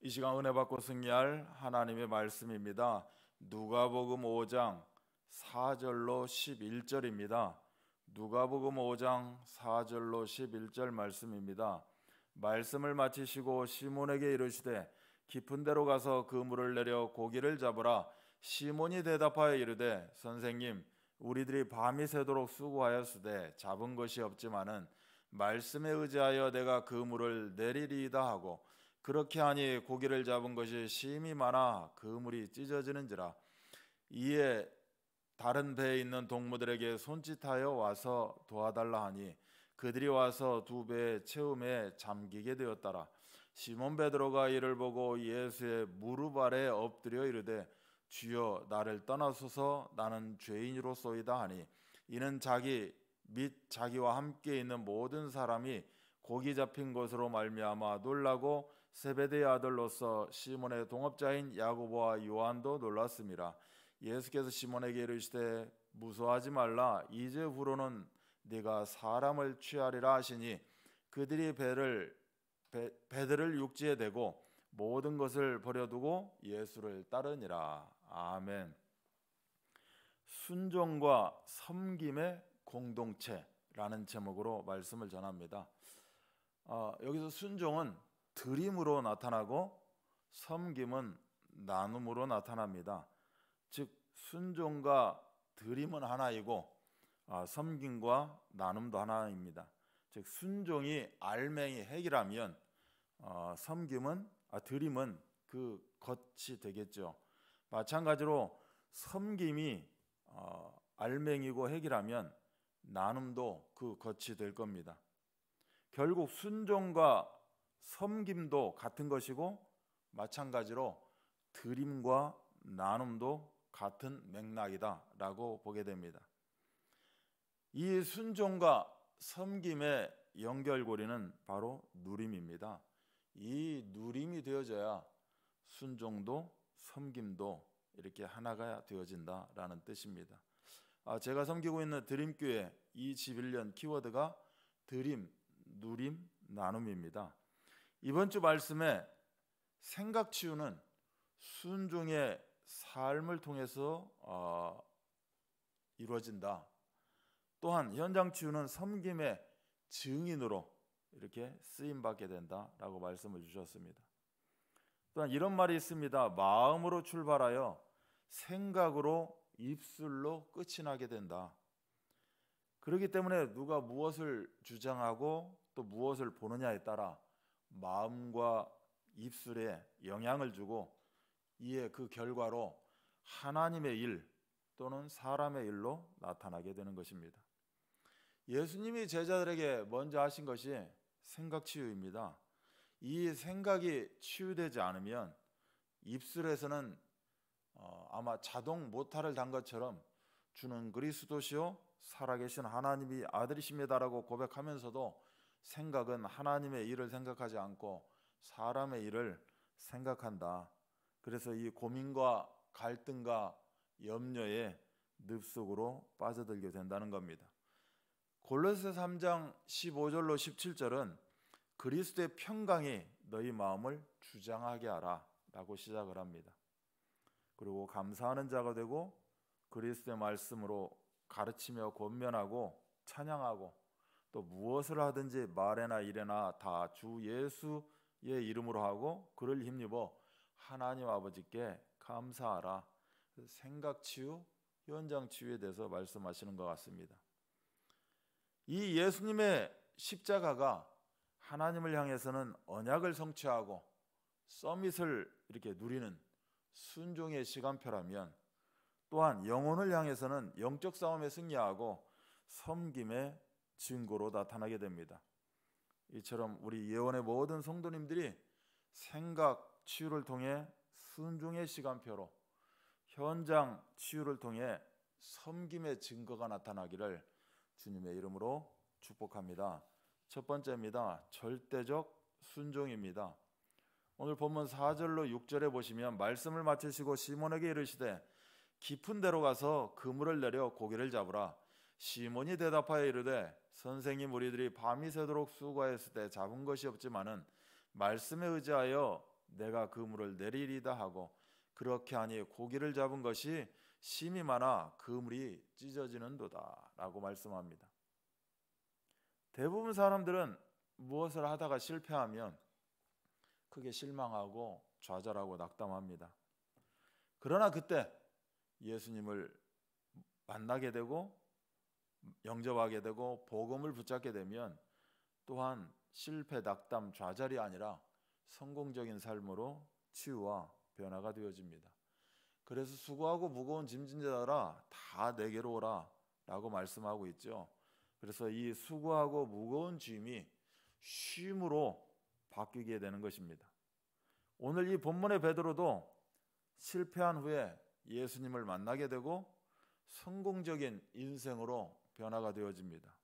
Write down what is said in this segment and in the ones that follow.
이 시간 은혜 받고 승리할 하나님의 말씀입니다. 누가복음 5장 4절로 11절입니다. 누가복음 5장 4절로 11절 말씀입니다. 말씀을 마치시고 시몬에게 이르시되 깊은 데로 가서 그물을 내려 고기를 잡으라. 시몬이 대답하여 이르되 선생님 우리들이 밤이 새도록 수고하였으되 잡은 것이 없지만은 말씀에 의지하여 내가 그물을 내리리이다 하고 그렇게 하니 고기를 잡은 것이 심히 많아 그물이 찢어지는지라 이에 다른 배에 있는 동무들에게 손짓하여 와서 도와달라 하니 그들이 와서 두 배의 채움에 잠기게 되었더라 시몬 베드로가 이를 보고 예수의 무릎 아래 엎드려 이르되 주여 나를 떠나소서 나는 죄인으로소이다 하니 이는 자기 및 자기와 함께 있는 모든 사람이 고기 잡힌 것으로 말미암아 놀라고 세베드의 아들로서 시몬의 동업자인 야고보와 요한도 놀랐습니다. 예수께서 시몬에게 이르시되 무서하지 말라 이제 후로는 네가 사람을 취하리라 하시니 그들이 배를 배, 배들을 육지에 대고 모든 것을 버려두고 예수를 따르니라. 아멘. 순종과 섬김의 공동체라는 제목으로 말씀을 전합니다. 어, 여기서 순종은 드림으로 나타나고 섬김은 나눔으로 나타납니다. 즉 순종과 드림은 하나이고 아, 섬김과 나눔도 하나입니다. 즉 순종이 알맹이 핵이라면 어, 섬김은 아, 드림은 그 겉이 되겠죠. 마찬가지로 섬김이 어, 알맹이고 핵이라면 나눔도 그 겉이 될 겁니다. 결국 순종과 섬김도 같은 것이고 마찬가지로 드림과 나눔도 같은 맥락이다라고 보게 됩니다. 이 순종과 섬김의 연결고리는 바로 누림입니다. 이 누림이 되어져야 순종도 섬김도 이렇게 하나가 되어진다라는 뜻입니다. 아, 제가 섬기고 있는 드림교회 21년 키워드가 드림, 누림, 나눔입니다. 이번 주 말씀에 생각 치유는 순종의 삶을 통해서 어, 이루어진다. 또한 현장 치유는 섬김의 증인으로 이렇게 쓰임 받게 된다라고 말씀을 주셨습니다. 또한 이런 말이 있습니다. 마음으로 출발하여 생각으로 입술로 끝이 나게 된다. 그렇기 때문에 누가 무엇을 주장하고 또 무엇을 보느냐에 따라 마음과 입술에 영향을 주고 이에 그 결과로 하나님의 일 또는 사람의 일로 나타나게 되는 것입니다. 예수님이 제자들에게 먼저 하신 것이 생각 치유입니다. 이 생각이 치유되지 않으면 입술에서는 어, 아마 자동 모탈을 단 것처럼 주는 그리스도시요 살아계신 하나님이 아들이십니다라고 고백하면서도 생각은 하나님의 일을 생각하지 않고 사람의 일을 생각한다. 그래서 이 고민과 갈등과 염려에 늪속으로 빠져들게 된다는 겁니다. 골로새 3장 15절로 17절은 그리스도의 평강이 너희 마음을 주장하게 하라라고 시작을 합니다. 그리고 감사하는 자가 되고 그리스도의 말씀으로 가르치며 권면하고 찬양하고 또 무엇을 하든지 말에나 이래나다 주 예수의 이름으로 하고 그를 힘입어 하나님 아버지께 감사하라. 생각 치유, 현장 치유에 대해서 말씀하시는 것 같습니다. 이 예수님의 십자가가 하나님을 향해서는 언약을 성취하고 서밋을 이렇게 누리는 순종의 시간표라면 또한 영혼을 향해서는 영적 싸움에 승리하고 섬김의 증거로 나타나게 됩니다. 이처럼 우리 예원의 모든 성도님들이 생각 치유를 통해 순종의 시간표로 현장 치유를 통해 섬김의 증거가 나타나기를 주님의 이름으로 축복합니다. 첫 번째입니다. 절대적 순종입니다. 오늘 본문 4절로 6절에 보시면 말씀을 마치시고 시몬에게 이르시되 깊은 데로 가서 그물을 내려 고기를 잡으라. 시몬이 대답하여 이르되 선생님 우리들이 밤이 새도록 수고했을 때 잡은 것이 없지만은 말씀에 의지하여 내가 그물을 내리리다 하고 그렇게 하니 고기를 잡은 것이 심이 많아 그물이 찢어지는도다라고 말씀합니다. 대부분 사람들은 무엇을 하다가 실패하면 크게 실망하고 좌절하고 낙담합니다. 그러나 그때 예수님을 만나게 되고 영접하게 되고 복음을 붙잡게 되면 또한 실패, 낙담, 좌절이 아니라 성공적인 삶으로 치유와 변화가 되어집니다. 그래서 수고하고 무거운 짐진 자라 다 내게로 오라 라고 말씀하고 있죠. 그래서 이 수고하고 무거운 짐이 쉼으로 바뀌게 되는 것입니다. 오늘 이 본문의 베드로도 실패한 후에 예수님을 만나게 되고 성공적인 인생으로 변화가 되어집니다.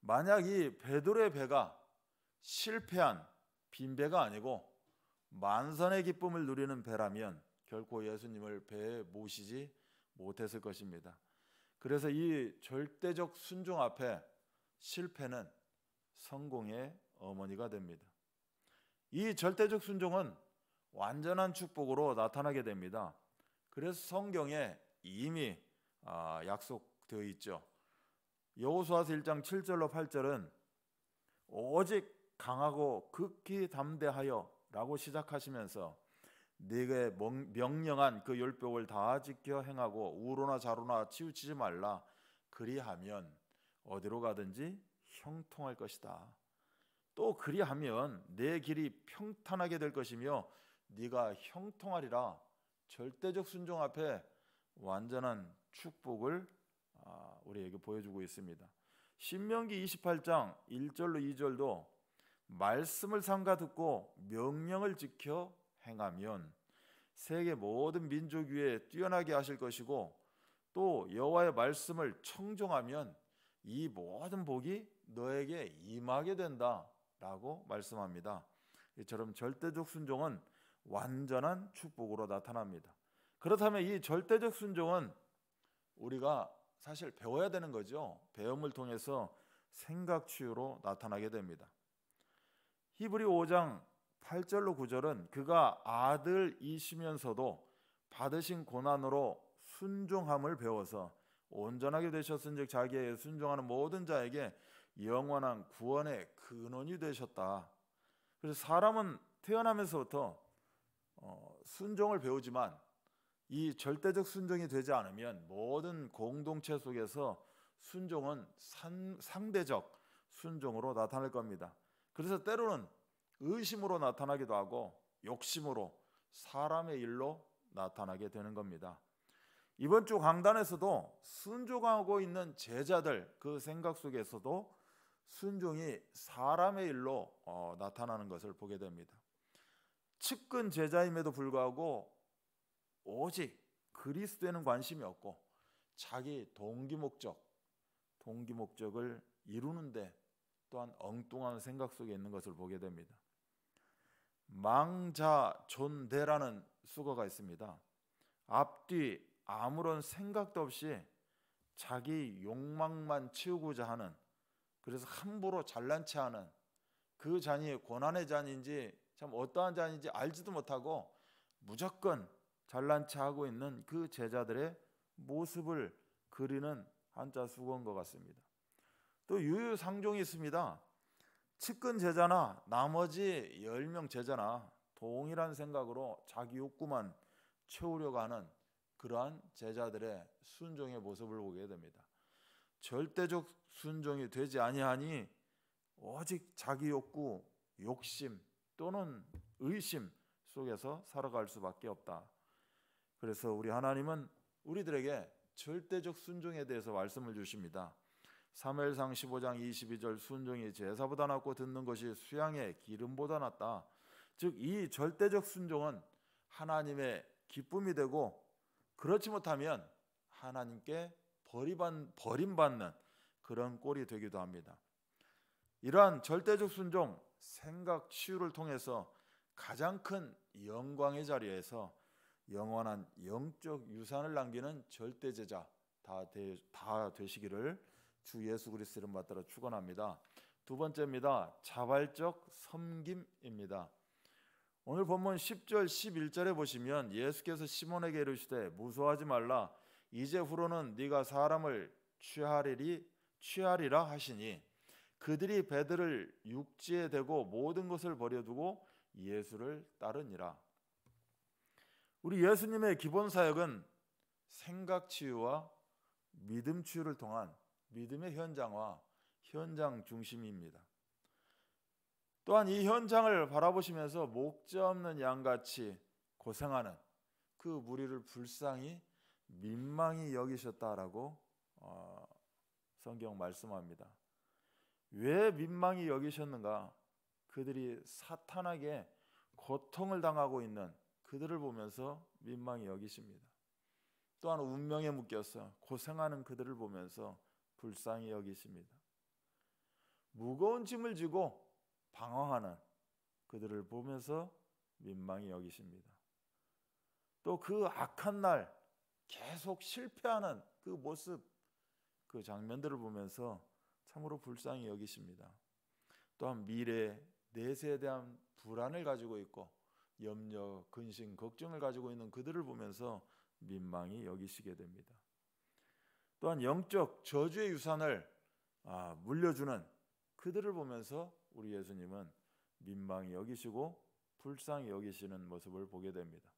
만약 이 베드로의 배가 실패한 빈 배가 아니고 만선의 기쁨을 누리는 배라면 결코 예수님을 배에 모시지 못했을 것입니다. 그래서 이 절대적 순종 앞에 실패는 성공의 어머니가 됩니다. 이 절대적 순종은 완전한 축복으로 나타나게 됩니다. 그래서 성경에 이미 아, 약속되어 있죠. 여호수아서 1장 7절로 8절은 오직 강하고 극히 담대하여라고 시작하시면서 네게 명령한 그 율법을 다 지켜 행하고 우로나 자로나 치우치지 말라 그리하면 어디로 가든지 형통할 것이다. 또 그리하면 내 길이 평탄하게 될 것이며 네가 형통하리라. 절대적 순종 앞에 완전한 축복을 우리에게 보여주고 있습니다. 신명기 28장 1절로 2절도 말씀을 삼가 듣고 명령을 지켜 행하면 세계 모든 민족 위에 뛰어나게 하실 것이고 또 여호와의 말씀을 청종하면 이 모든 복이 너에게 임하게 된다라고 말씀합니다. 이처럼 절대적 순종은 완전한 축복으로 나타납니다. 그렇다면 이 절대적 순종은 우리가 사실 배워야 되는 거죠. 배움을 통해서 생각 치유로 나타나게 됩니다. 히브리 5장 8절로 9절은 그가 아들이시면서도 받으신 고난으로 순종함을 배워서 온전하게 되셨은즉 자기의 순종하는 모든 자에게 영원한 구원의 근원이 되셨다. 그래서 사람은 태어나면서부터 어, 순종을 배우지만 이 절대적 순종이 되지 않으면 모든 공동체 속에서 순종은 산, 상대적 순종으로 나타날 겁니다. 그래서 때로는 의심으로 나타나기도 하고 욕심으로 사람의 일로 나타나게 되는 겁니다. 이번 주 강단에서도 순종하고 있는 제자들 그 생각 속에서도 순종이 사람의 일로 어, 나타나는 것을 보게 됩니다. 측근 제자임에도 불구하고 오직 그리스도에는 관심이 없고 자기 동기 목적, 동기 목적을 이루는데 또한 엉뚱한 생각 속에 있는 것을 보게 됩니다. 망자존대라는 수거가 있습니다. 앞뒤 아무런 생각도 없이 자기 욕망만 치우고자 하는 그래서 함부로 잘난 체하는 그 잔이 고난의 잔인지 참 어떠한 잔인지 알지도 못하고 무조건 잘난 체하고 있는 그 제자들의 모습을 그리는 한자 수거인 것 같습니다. 또 유유상종이 있습니다. 측근 제자나 나머지 1명 제자나 동일한 생각으로 자기 욕구만 채우려고 하는 그러한 제자들의 순종의 모습을 보게 됩니다. 절대적 순종이 되지 아니하니 오직 자기 욕구, 욕심 또는 의심 속에서 살아갈 수밖에 없다. 그래서 우리 하나님은 우리들에게 절대적 순종에 대해서 말씀을 주십니다. 사무엘상 15장 22절 순종이 제사보다 낫고 듣는 것이 수양의 기름보다 낫다. 즉 이 절대적 순종은 하나님의 기쁨이 되고 그렇지 못하면 하나님께 버리반, 버림받는 그런 꼴이 되기도 합니다. 이러한 절대적 순종 생각 치유를 통해서 가장 큰 영광의 자리에서 영원한 영적 유산을 남기는 절대 제자 다, 되, 다 되시기를 주 예수 그리스도 이름 맞따라 축원합니다. 두 번째입니다. 자발적 섬김입니다. 오늘 본문 10절 11절에 보시면 예수께서 시몬에게 이르시되 무소하지 말라 이제 후로는 네가 사람을 취하리리 취하리라 하시니 그들이 배들을 육지에 대고 모든 것을 버려두고 예수를 따르니라. 우리 예수님의 기본 사역은 생각 치유와 믿음 치유를 통한 믿음의 현장화, 현장 중심입니다. 또한 이 현장을 바라보시면서 목자 없는 양같이 고생하는 그 무리를 불쌍히 민망히 여기셨다라고 어, 성경 말씀합니다. 왜 민망히 여기셨는가? 그들이 사탄에게 고통을 당하고 있는 그들을 보면서 민망히 여기십니다. 또한 운명에 묶여서 고생하는 그들을 보면서 불쌍히 여기십니다. 무거운 짐을 지고 방황하는 그들을 보면서 민망히 여기십니다. 또 그 악한 날 계속 실패하는 그 모습, 그 장면들을 보면서 참으로 불쌍히 여기십니다. 또한 미래 내세에 대한 불안을 가지고 있고 염려, 근심, 걱정을 가지고 있는 그들을 보면서 민망히 여기시게 됩니다. 또한 영적 저주의 유산을 아, 물려주는 그들을 보면서 우리 예수님은 민망히 여기시고 불쌍히 여기시는 모습을 보게 됩니다.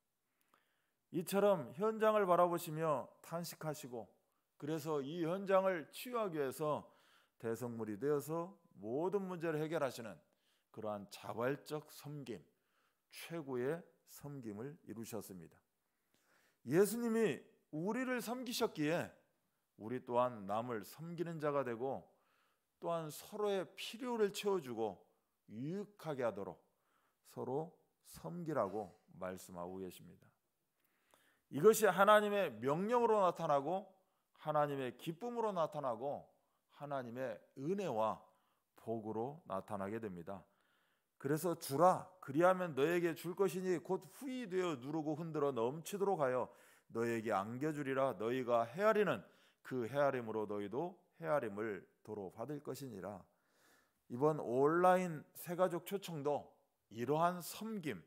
이처럼 현장을 바라보시며 탄식하시고 그래서 이 현장을 치유하기 위해서 대성물이 되어서 모든 문제를 해결하시는 그러한 자발적 섬김 최고의 섬김을 이루셨습니다. 예수님이 우리를 섬기셨기에 우리 또한 남을 섬기는 자가 되고 또한 서로의 필요를 채워주고 유익하게 하도록 서로 섬기라고 말씀하고 계십니다. 이것이 하나님의 명령으로 나타나고 하나님의 기쁨으로 나타나고 하나님의 은혜와 복으로 나타나게 됩니다. 그래서 주라 그리하면 너에게 줄 것이니 곧 후이 되어 누르고 흔들어 넘치도록 하여 너에게 안겨주리라 너희가 헤아리는 그 헤아림으로 너희도 헤아림을 도로 받을 것이니라 이번 온라인 새가족 초청도 이러한 섬김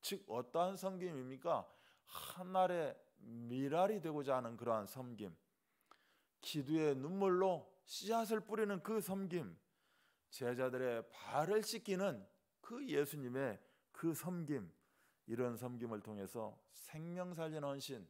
즉 어떠한 섬김입니까? 하늘의 미랄이 되고자 하는 그러한 섬김 기도의 눈물로 씨앗을 뿌리는 그 섬김 제자들의 발을 씻기는 그 예수님의 그 섬김 이런 섬김을 통해서 생명 살리는 신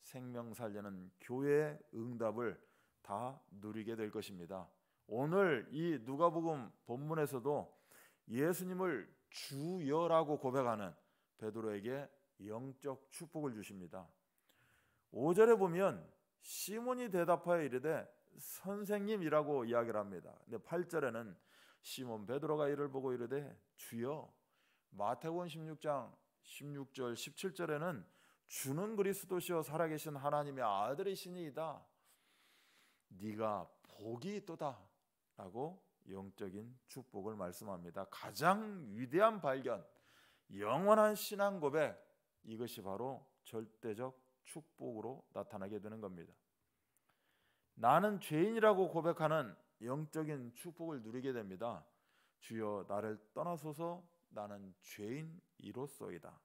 생명 살리는 교회의 응답을 다 누리게 될 것입니다. 오늘 이 누가복음 본문에서도 예수님을 주여라고 고백하는 베드로에게 영적 축복을 주십니다. 5절에 보면 시몬이 대답하여 이르되 선생님이라고 이야기를 합니다. 근데 8절에는 시몬 베드로가 이를 보고 이르되 주여 마태복음 16장 16절 17절에는 주는 그리스도시여 살아계신 하나님의 아들이시니이다. 네가 복이 있도다라고 영적인 축복을 말씀합니다. 가장 위대한 발견, 영원한 신앙 고백 이것이 바로 절대적 축복으로 나타나게 되는 겁니다. 나는 죄인이라고 고백하는 영적인 축복을 누리게 됩니다. 주여 나를 떠나소서 나는 죄인 이로소이다.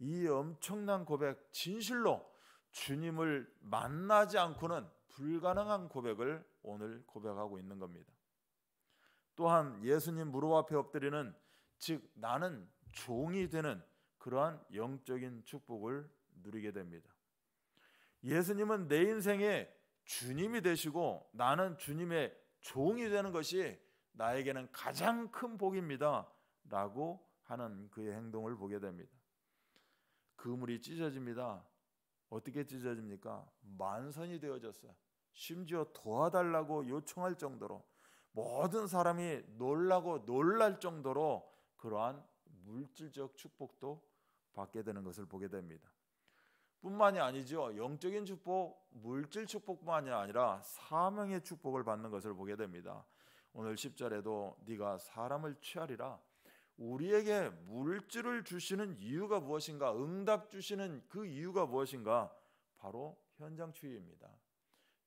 이 엄청난 고백 진실로 주님을 만나지 않고는 불가능한 고백을 오늘 고백하고 있는 겁니다. 또한 예수님 무릎 앞에 엎드리는 즉 나는 종이 되는 그러한 영적인 축복을 누리게 됩니다. 예수님은 내 인생에 주님이 되시고 나는 주님의 종이 되는 것이 나에게는 가장 큰 복입니다. 라고 하는 그의 행동을 보게 됩니다. 그물이 찢어집니다. 어떻게 찢어집니까? 만선이 되어졌어요. 심지어 도와달라고 요청할 정도로 모든 사람이 놀라고 놀랄 정도로 그러한 물질적 축복도 받게 되는 것을 보게 됩니다. 뿐만이 아니죠. 영적인 축복, 물질 축복만이 뿐 아니라 사명의 축복을 받는 것을 보게 됩니다. 오늘 10절에도 네가 사람을 취하리라. 우리에게 물질을 주시는 이유가 무엇인가? 응답 주시는 그 이유가 무엇인가? 바로 현장 치유입니다.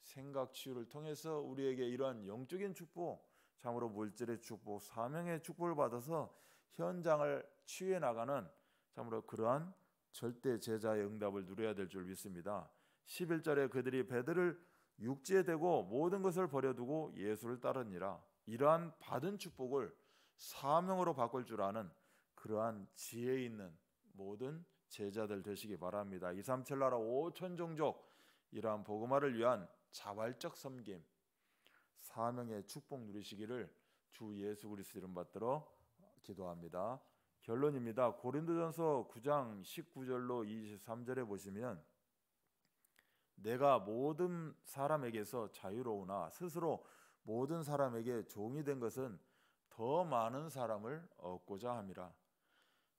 생각 치유를 통해서 우리에게 이러한 영적인 축복, 참으로 물질의 축복, 사명의 축복을 받아서 현장을 치유해 나가는 참으로 그러한 절대 제자의 응답을 누려야 될 줄 믿습니다. 11절에 그들이 배들을 육지에 대고 모든 것을 버려두고 예수를 따르니라. 이러한 받은 축복을 사명으로 바꿀 줄 아는 그러한 지혜 있는 모든 제자들 되시기 바랍니다. 2, 3, 7 나라 5천 종족 이러한 복음화를 위한 자발적 섬김 사명의 축복 누리시기를 주 예수 그리스도 이름 받들어 기도합니다. 결론입니다. 고린도전서 9장 19절로 23절에 보시면 내가 모든 사람에게서 자유로우나 스스로 모든 사람에게 종이 된 것은 더 많은 사람을 얻고자 함이라.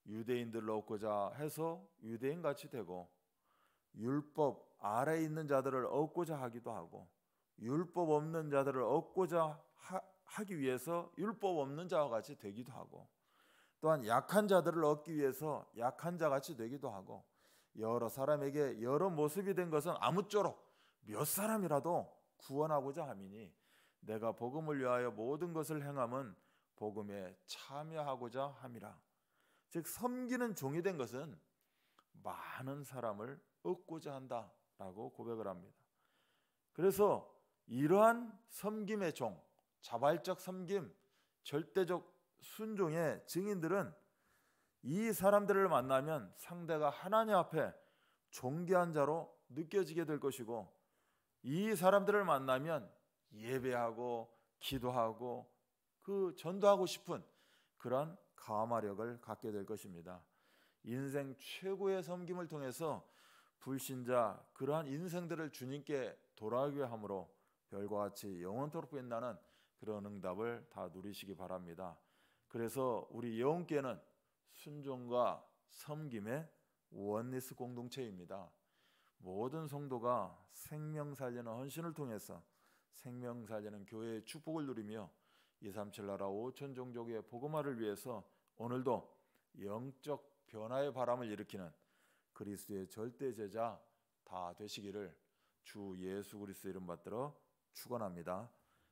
유대인들을 얻고자 해서 유대인 같이 되고 율법 아래 있는 자들을 얻고자 하기도 하고 율법 없는 자들을 얻고자 하, 기 위해서 율법 없는 자와 같이 되기도 하고 또한 약한 자들을 얻기 위해서 약한 자 같이 되기도 하고 여러 사람에게 여러 모습이 된 것은 아무쪼록 몇 사람이라도 구원하고자 함이니 내가 복음을 위하여 모든 것을 행함은 복음에 참여하고자 함이라. 즉 섬기는 종이 된 것은 많은 사람을 얻고자 한다라고 고백을 합니다. 그래서 이러한 섬김의 종, 자발적 섬김, 절대적 순종의 증인들은 이 사람들을 만나면 상대가 하나님 앞에 존귀한 자로 느껴지게 될 것이고 이 사람들을 만나면 예배하고 기도하고 그 전도하고 싶은 그러한 가마력을 갖게 될 것입니다. 인생 최고의 섬김을 통해서 불신자 그러한 인생들을 주님께 돌아오게 함으로 별과 같이 영원토록 빛나는 그런 응답을 다 누리시기 바랍니다. 그래서 우리 영계는 순종과 섬김의 원리스 공동체입니다. 모든 성도가 생명 살리는 헌신을 통해서 생명 살리는 교회의 축복을 누리며 237 나라 5천 종족의 복음화를 위해서 오늘도 영적 변화의 바람을 일으키는 그리스도의 절대 제자 다 되시기를 주 예수 그리스도 이름 받들어 축원합니다.